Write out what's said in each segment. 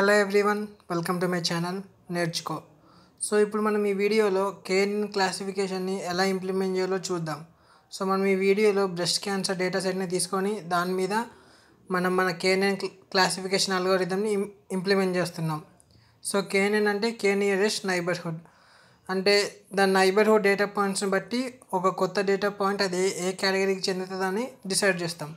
Hello everyone welcome to my channel నేర్చుకో so ఇప్పుడు మనం ఈ వీడియోలో కేన్ క్లాసిఫికేషన్ని ఎలా ఇంప్లిమెంట్ చేయాలో చూద్దాం సో మనం ఈ వీడియోలో బ్రెస్ట్ క్యాన్సర్ డేటా సెట్ని తీసుకొని దాని మీద మనం మన కేఎన్ఎన్ క్లాసిఫికేషన్ అల్గోరిథంని ఇంప్లిమెంట్ చేస్తున్నాం సో కేఎన్ఎన్ అంటే కేన్ కేనియరెస్ట్ నైబర్హుడ్ అంటే దాని నైబర్హుడ్ డేటా పాయింట్స్ని బట్టి ఒక కొత్త డేటా పాయింట్ అది ఏ కేటగిరీకి చెందుతుందని డిసైడ్ చేస్తాం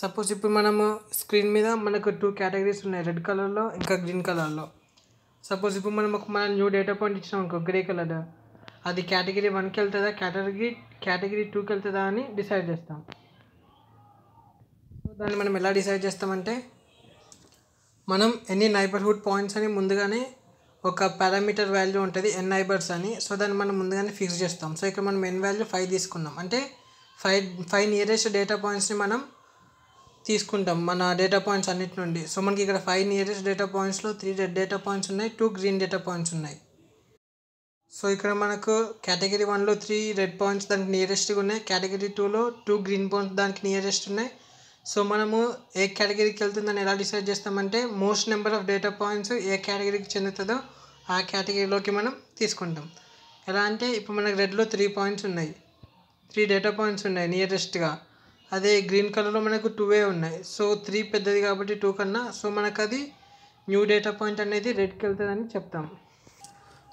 సపోజ్ ఇప్పుడు మనము స్క్రీన్ మీద మనకు టూ కేటగిరీస్ ఉన్నాయి రెడ్ కలర్లో ఇంకా గ్రీన్ కలర్లో సపోజ్ ఇప్పుడు మనం ఒక మన న్యూ డేటా పాయింట్ ఇచ్చినాం అనుకో గ్రే కలర్ అది కేటగిరీ వన్కి వెళ్తుందా కేటగిరీ కేటగిరీ టూకి వెళ్తుందా అని డిసైడ్ చేస్తాం సో దాన్ని మనం ఎలా డిసైడ్ చేస్తామంటే మనం ఎన్ని నైబర్హుడ్ పాయింట్స్ అని ముందుగానే ఒక పారామీటర్ వాల్యూ ఉంటుంది ఎన్ నైబర్స్ అని సో దాన్ని మనం ముందుగానే ఫిక్స్ చేస్తాం సో ఇక్కడ మనం ఎన్ వాల్యూ ఫైవ్ తీసుకున్నాం అంటే ఫైవ్ ఫైవ్ నియరెస్ట్ డేటా పాయింట్స్ని మనం తీసుకుంటాం మన డేటా పాయింట్స్ అన్నిటి నుండి సో మనకి ఇక్కడ ఫైవ్ నియరెస్ట్ డేటా పాయింట్స్లో త్రీ రెడ్ డేటా పాయింట్స్ ఉన్నాయి టూ గ్రీన్ డేటా పాయింట్స్ ఉన్నాయి సో ఇక్కడ మనకు కేటగిరీ వన్లో త్రీ రెడ్ పాయింట్స్ దానికి నియరెస్ట్గా ఉన్నాయి కేటగిరీ టూలో టూ గ్రీన్ పాయింట్స్ దానికి నియరెస్ట్ ఉన్నాయి సో మనము ఏ కేటగిరీకి వెళ్తుందని ఎలా డిసైడ్ చేస్తామంటే most number of data points ఏ కేటగిరీకి చెందుతుందో ఆ కేటగిరీలోకి మనం తీసుకుంటాం ఎలా అంటే ఇప్పుడు మనకు రెడ్లో త్రీ పాయింట్స్ ఉన్నాయి త్రీ డేటా పాయింట్స్ ఉన్నాయి నియరెస్ట్గా అదే గ్రీన్ కలర్లో మనకు టూవే ఉన్నాయి సో త్రీ పెద్దది కాబట్టి టూ కన్నా సో మనకు అది న్యూ డేటా పాయింట్ అనేది రెడ్కి వెళ్తుందని చెప్తాం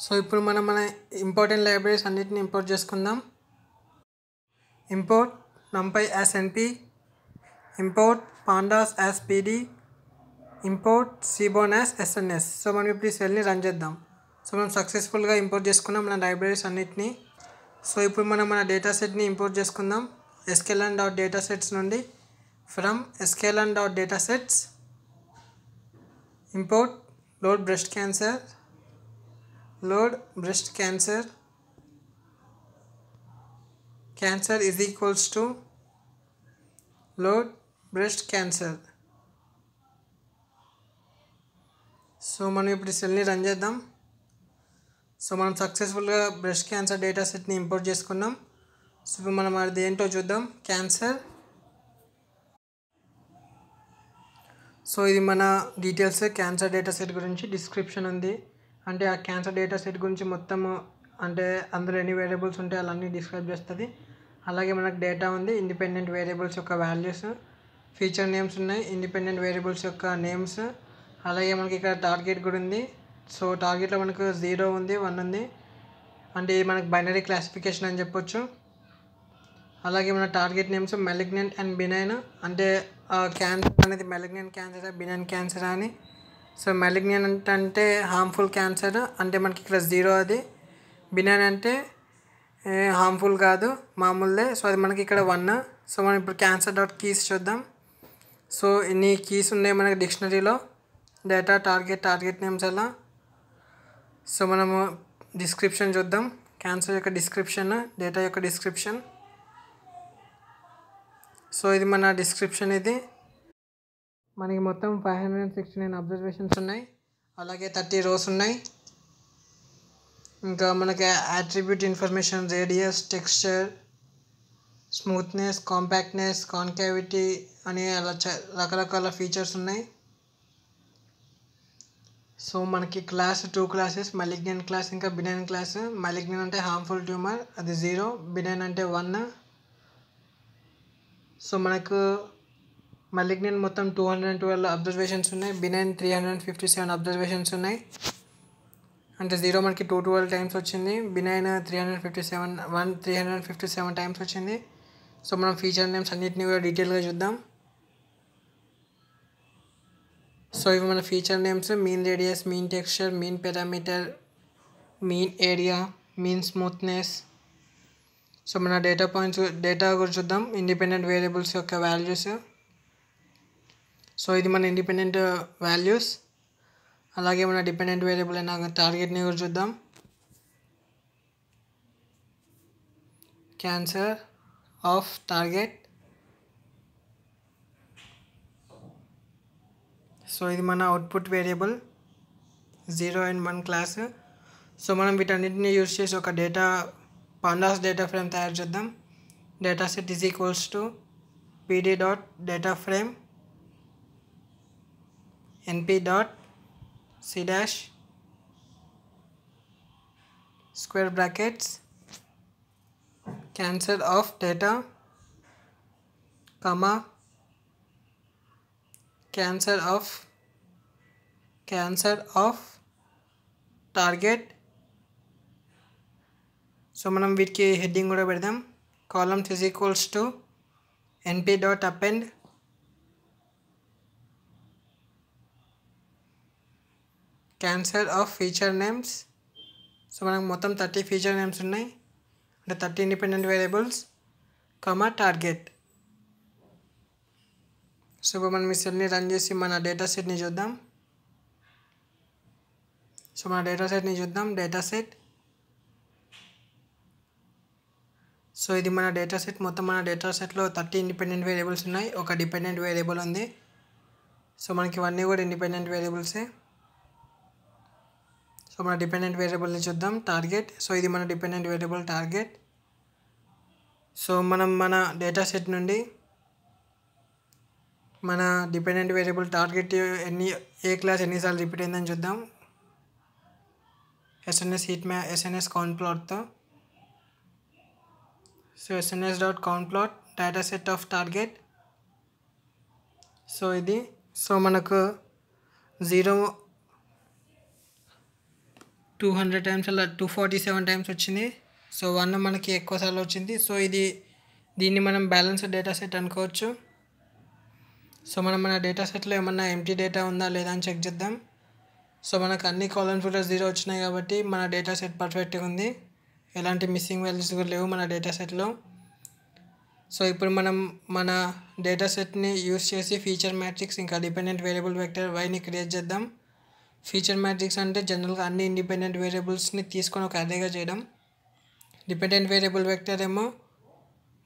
సో ఇప్పుడు మనం మన ఇంపార్టెంట్ లైబ్రరీస్ అన్నిటిని ఇంపోర్ట్ చేసుకుందాం import numpy as NP import pandas as PD import seaborn as SNS so మనం ఇప్పుడు ఈ సెల్ని రన్ చేద్దాం సో మనం సక్సెస్ఫుల్గా ఇంపోర్ట్ చేసుకున్నాం మన లైబ్రరీస్ అన్నిటినీ సో ఇప్పుడు మనం మన డేటా సెట్ని ఇంపోర్ట్ చేసుకుందాం ఎస్కేలన్ డాట్ డేటా సెట్స్ నుండి from sklearn dot datasets import load breast cancer load breast cancer cancer is equals to load breast cancer so మనం ఇప్పుడు సెల్ని రన్ చేద్దాం సో మనం సక్సెస్ఫుల్గా బ్రెస్ట్ క్యాన్సర్ డేటా సెట్ని ఇంపోర్ట్ చేసుకున్నాం సో మనం అది ఏంటో చూద్దాం క్యాన్సర్ సో ఇది మన డీటెయిల్స్ క్యాన్సర్ డేటా సెట్ గురించి డిస్క్రిప్షన్ ఉంది అంటే ఆ క్యాన్సర్ డేటా సెట్ గురించి మొత్తం అంటే అందులో ఎన్ని వేరియబుల్స్ ఉంటే అలాన్ని డిస్క్రైబ్ చేస్తుంది అలాగే మనకు డేటా ఉంది ఇండిపెండెంట్ వేరియబుల్స్ యొక్క వాల్యూస్ ఫీచర్ నేమ్స్ ఉన్నాయి ఇండిపెండెంట్ వేరియబుల్స్ యొక్క నేమ్స్ అలాగే మనకి ఇక్కడ టార్గెట్ కూడా ఉంది సో టార్గెట్లో మనకు జీరో ఉంది వన్ ఉంది అంటే ఇది మనకు బైనరీ క్లాసిఫికేషన్ అని చెప్పొచ్చు అలాగే మన target names malignant and benign అంటే క్యాన్సర్ అనేది మెలిగ్నెంట్ క్యాన్సర్ బినైన్ క్యాన్సర్ అని సో మెలిగ్నెంట్ అంటే హార్మ్ఫుల్ క్యాన్సర్ అంటే మనకి ఇక్కడ జీరో అది బినైన్ అంటే హార్మ్ఫుల్ కాదు మామూలుదే సో అది మనకి ఇక్కడ వన్ సో మనం ఇప్పుడు క్యాన్సర్ డాట్ కీస్ చూద్దాం సో ఇన్ని కీస్ ఉన్నాయి మనకి డిక్షనరీలో డేటా టార్గెట్ టార్గెట్ నేమ్స్ అలా సో మనము డిస్క్రిప్షన్ చూద్దాం క్యాన్సర్ యొక్క డిస్క్రిప్షన్ డేటా యొక్క డిస్క్రిప్షన్ సో ఇది మన డిస్క్రిప్షన్ ఇది మనకి మొత్తం five hundred and sixty nine observations ఉన్నాయి అలాగే థర్టీ రోస్ ఉన్నాయి ఇంకా మనకి attribute information radius texture smoothness compactness concavity అని అలా రకరకాల ఫీచర్స్ ఉన్నాయి సో మనకి class two classes malignant class ఇంకా బినైన్ క్లాస్ మలిగ్నెన్ అంటే హార్మ్ఫుల్ ట్యూమర్ అది జీరో బినైన్ అంటే వన్ సో మనకు మలిగ్నెంట్ మొత్తం two hundred and twelve observations ఉన్నాయి benign three hundred and fifty seven observations ఉన్నాయి అంటే జీరో మనకి టూ ట్వెల్వ్ టైమ్స్ వచ్చింది benign three hundred fifty seven one three hundred and fifty seven times వచ్చింది so మనం feature names అన్నింటినీ కూడా డీటెయిల్గా చూద్దాం సో ఇవి మన feature names mean radius mean texture mean perimeter mean area mean smoothness so మన డేటా పాయింట్స్ డేటా కొంచెం చూద్దాం ఇండిపెండెంట్ వేరియబుల్స్ యొక్క వాల్యూస్ సో ఇది మన ఇండిపెండెంట్ వాల్యూస్ అలాగే మన డిపెండెంట్ వేరియబుల్ అనేది టార్గెట్ ని కొంచెం చూద్దాం క్యాన్సర్ ఆఫ్ టార్గెట్ సో ఇది మన output variable zero and 1 class so మనం వీటి అన్నిటిని యూస్ చేసుకొని ఒక డేటా pandas data frame తయారు చేద్దాం data set is equals to pd dot data frame np dot c dash square brackets cancel of data comma cancel of cancel of target so మనం విల్ కే హెడ్డింగ్ కూడా పెడదాం columns equals to np.append cancer of feature names so మనకు మొత్తం 30 feature names ఉన్నాయి అంటే 30 independent variables comma target so మనం మిశల్ని రన్ చేసి మన డేటా సెట్ ని చూద్దాం సో మన డేటా సెట్ ని చూద్దాం డేటా సెట్ సో ఇది మన డేటా సెట్ మొత్తం మన డేటా సెట్లో థర్టీ ఇండిపెండెంట్ వేరియబుల్స్ ఉన్నాయి ఒక డిపెండెంట్ వేరియబుల్ ఉంది సో మనకి ఇవన్నీ కూడా ఇండిపెండెంట్ వేరియబుల్సే సో మన డిపెండెంట్ వేరియబుల్ని చూద్దాం టార్గెట్ సో ఇది మన డిపెండెంట్ వేరియబుల్ టార్గెట్ సో మనం మన డేటా సెట్ నుండి మన డిపెండెంట్ వేరియబుల్ టార్గెట్ ఎన్ని ఏ క్లాస్ ఎన్నిసార్లు రిపీట్ అయిందని చూద్దాం ఎస్ఎన్ఎస్ హీట్ మ్యా ఎస్ఎన్ఎస్ ప్లాట్తో so SNS dot count plot data set of target so ఇది సో మనకు జీరో టూ హండ్రెడ్ టైమ్స్ అలా టూ ఫార్టీ సెవెన్ టైమ్స్ వచ్చింది సో వన్ మనకి ఎక్కువసార్లు వచ్చింది సో ఇది దీన్ని మనం బ్యాలెన్స్ డేటా సెట్ అనుకోవచ్చు సో మనం మన డేటా సెట్లో ఏమన్నా ఎంటీ డేటా ఉందా లేదా అని చెక్ చేద్దాం సో మనకు అన్ని కాలమ్ ఫీల్డర్స్ జీరో వచ్చినాయి కాబట్టి మన డేటా సెట్ పర్ఫెక్ట్గా ఉంది ఎలాంటి మిస్సింగ్ వాల్యూస్ కూడా లేవు మన డేటా సెట్లో సో ఇప్పుడు మనం మన డేటా సెట్ని యూస్ చేసి ఫీచర్ మ్యాట్రిక్స్ ఇంకా డిపెండెంట్ వేరియబుల్ వెక్టర్ వైని క్రియేట్ చేద్దాం ఫీచర్ మ్యాట్రిక్స్ అంటే జనరల్గా అన్ని ఇండిపెండెంట్ వేరియబుల్స్ని తీసుకొని ఒక అర్రేగా చేయడం డిపెండెంట్ వేరియబుల్ వెక్టర్ ఏమో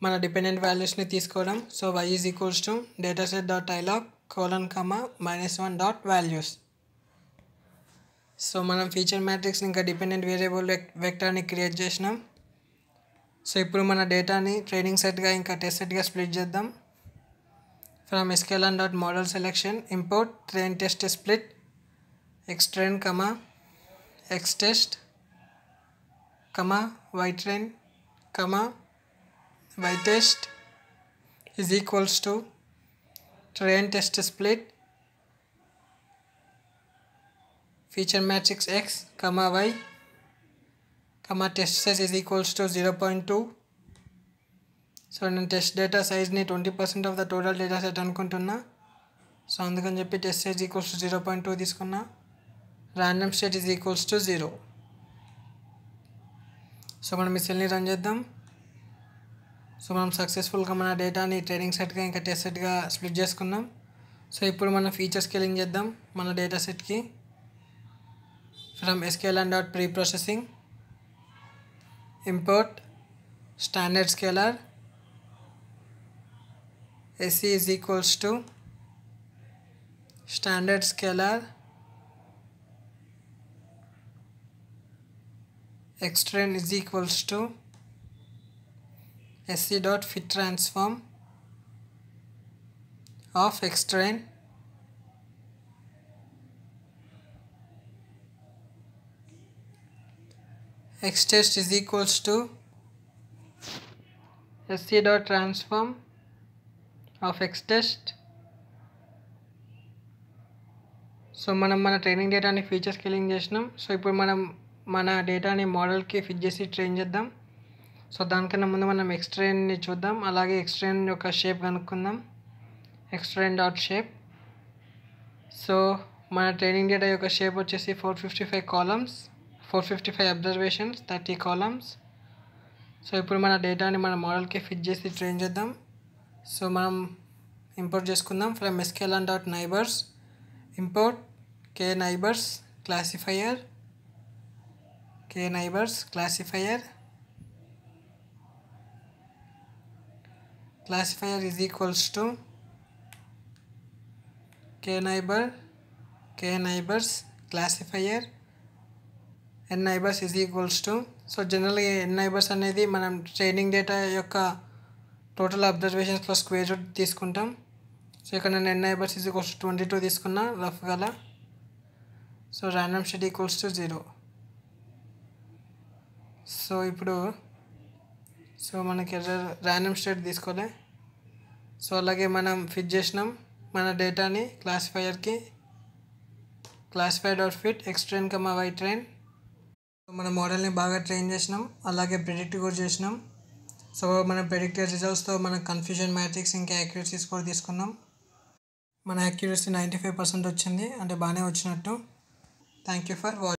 మన డిపెండెంట్ వాల్యూస్ని తీసుకోవడం so Y is equals to data set dot iloc colon comma minus one dot values so మనం ఫ్యూచర్ మ్యాట్రిక్స్ ఇంకా డిపెండెంట్ వేరియబుల్ వెక్టర్ని క్రియేట్ చేసినాం సో ఇప్పుడు మన డేటాని ట్రైనింగ్ సెట్గా ఇంకా టెస్ట్ సెట్గా స్ప్లిట్ చేద్దాం from sklearn dot model selection import train test split X train comma X test comma Y train comma Y test is equals to train test split feature matrix X, comma Y, comma test size is equals to 0 0.2. So నేను test data సైజ్ని twenty percent of the total data set అనుకుంటున్నా so అందుకని చెప్పి test size equals to zero point two తీసుకున్నా random state is equals to zero so మనం ఈ సెల్ని run చేద్దాం so మనం సక్సెస్ఫుల్గా మన డేటాని ట్రైనింగ్ సెట్గా ఇంకా టెస్ట్ సెట్గా స్ప్లిట్ చేసుకున్నాం సో ఇప్పుడు మనం ఫీచర్ స్కేలింగ్ చేద్దాం మన డేటా సెట్కి from sklearn.preprocessing import standard scalar sc is equals to standard scalar xtrain is equals to sc dot fit transform of xtrain x test is equals to sc dot transform of X test so మనం మన training డేటాని feature scaling చేసినాం so ఇప్పుడు మనం మన డేటాని మోడల్కి fit చేసి ట్రైన్ చేద్దాం సో దానికన్నా ముందు మనం ఎక్స్ట్రైన్ని చూద్దాం అలాగే ఎక్స్ట్రైన్ యొక్క షేప్ కనుక్కుందాం ఎక్స్ట్రైన్ డాట్ షేప్ సో మన ట్రైనింగ్ డేటా యొక్క షేప్ వచ్చేసి four fifty five columns four fifty five observe thirty columns so in मैं डेटा ने मैं मोडल के फिटे ट्रेन चाहूं सो मैं import from sklearn dot neighbours import K neighbours classifier K neighbours classifier classifier is equal to K neighbour K neighbours classifier N neighbours is equals to so జనరల్గా N neighbours అనేది మనం training data యొక్క total plus square root తీసుకుంటాం so ఇక్కడ నేను N neighbours is equals to twenty two తీసుకున్నా rough గల so random state equals to zero so ఇప్పుడు సో మనకి ర్యాండమ్ స్టేట్ తీసుకోలే సో అలాగే మనం ఫిట్ చేసినాం మన డేటాని క్లాసిఫైయర్కి classifier dot fit X train comma Y train మన మోడల్ని బాగా ట్రైన్ చేసినాం అలాగే ప్రిడిక్ట్ కూడా చేసినాం సో మన ప్రెడిక్ట్ రిజల్ట్స్తో మన కన్ఫ్యూజన్ మ్యాట్రిక్స్ ఇంకా యాక్యురసీస్ కూడా తీసుకున్నాం మన యాక్యురసీ నైంటీ ఫైవ్ పర్సెంట్ వచ్చింది అంటే బాగానే వచ్చినట్టు థ్యాంక్ యూ ఫర్ వాచ్